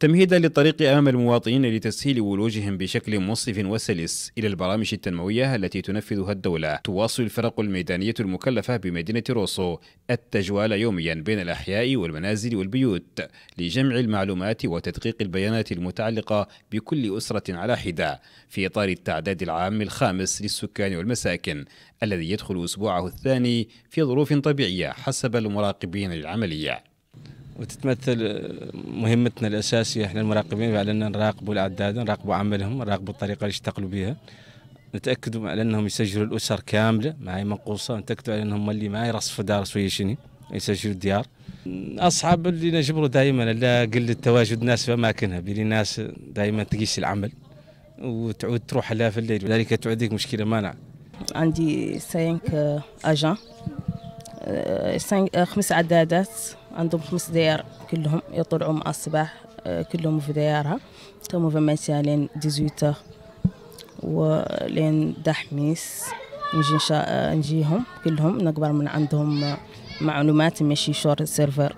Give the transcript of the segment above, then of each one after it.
تمهيدا للطريق أمام المواطنين لتسهيل ولوجهم بشكل مصرف وسلس إلى البرامج التنموية التي تنفذها الدولة تواصل الفرق الميدانية المكلفة بمدينة روسو التجوال يوميا بين الأحياء والمنازل والبيوت لجمع المعلومات وتدقيق البيانات المتعلقة بكل أسرة على حدة في إطار التعداد العام الخامس للسكان والمساكن الذي يدخل أسبوعه الثاني في ظروف طبيعية حسب المراقبين للعملية وتتمثل آه، مهمتنا الأساسية احنا المراقبين على أن نراقبوا الأعداد نراقبوا عملهم نراقبوا الطريقة اللي يشتغلوا بها نتاكدوا على انهم يسجلوا الاسر كامله معي منقوصه نتاكدوا على انهم اللي ما يرصفوا دار شويه شني يسجلوا الديار اصعب اللي نجبروا دائما لا قله تواجد ناس في اماكنها بلي ناس دائما تقيس العمل وتعود تروح لها في الليل لذلك تعود لك مشكله مانع عندي 5 اجان 5 خمس عدادات عندهم خمس ديار كلهم يطلعوا مع الصباح آه، كلهم في ديارها تم في ماشية لين ديزويتا ولين دحميس نجي شا... آه، نجيهم كلهم نكبر من عندهم آه، معلومات ماشي شور سيرفر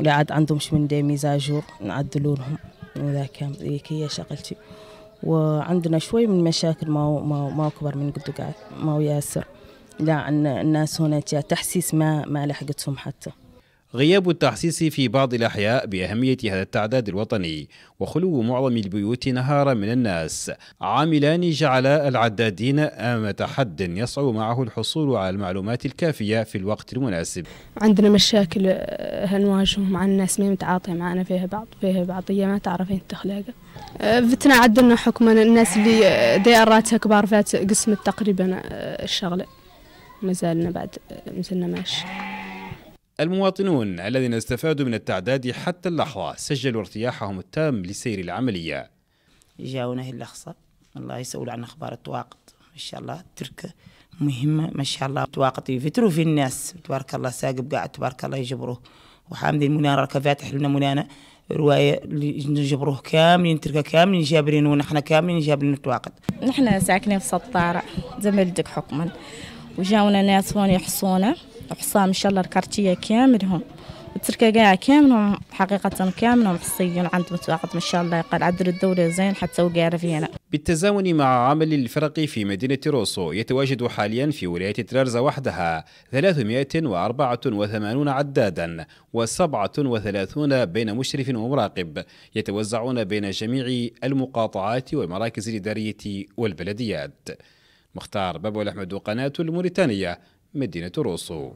ولا عاد عندهم من دي ميزاجور نعدلو لهم كامل هيك هي شغلتي وعندنا شوي من مشاكل ما ما ما كبر من قد ما ياسر لا الناس هنا تحسيس ما ما لحقتهم حتى غياب التحسيس في بعض الأحياء بأهمية هذا التعداد الوطني وخلو معظم البيوت نهارا من الناس عاملان جعلا العدادين أمام تحد يصعب معه الحصول على المعلومات الكافية في الوقت المناسب عندنا مشاكل آه، هنواجه مع الناس ما متعاطية معنا فيها بعض فيها بعضية ما تعرفين تخلاقه آه، فتنا عدلنا حكما الناس اللي آه، دائراتها كبار فات قسمت تقريبا الشغلة مازالنا بعد مازلنا ماشي المواطنون الذين استفادوا من التعداد حتى اللحظة سجلوا ارتياحهم التام لسير العملية جاونا اللحظة الله يسأل عن أخبار التواقد ما شاء الله ترك مهمة ما شاء الله تواقد يفتروا في الناس تبارك الله ساقب قاعد تبارك الله يجبروه وحامد المنارة كفاتح فاتح لنا منانا رواية نجبروه كاملين تركه كاملين جابرين ونحن كاملين جابرين التواقت نحن ساكنين في سطارة زملدك حكما وجاونا ناس هون يحصونا حصام إن شاء الله الكارتية كاملهم التركة كاع كاملهم حقيقة كاملهم حصيين عند متواقد إن شاء الله يقال عدل الدولة زين حتى وقع فينا بالتزامن مع عمل الفرق في مدينة روسو يتواجد حاليا في ولاية ترارزا وحدها 384 عدادا و37 بين مشرف ومراقب يتوزعون بين جميع المقاطعات والمراكز الإدارية والبلديات مختار بابو الأحمد قناة الموريتانية مدينة روسو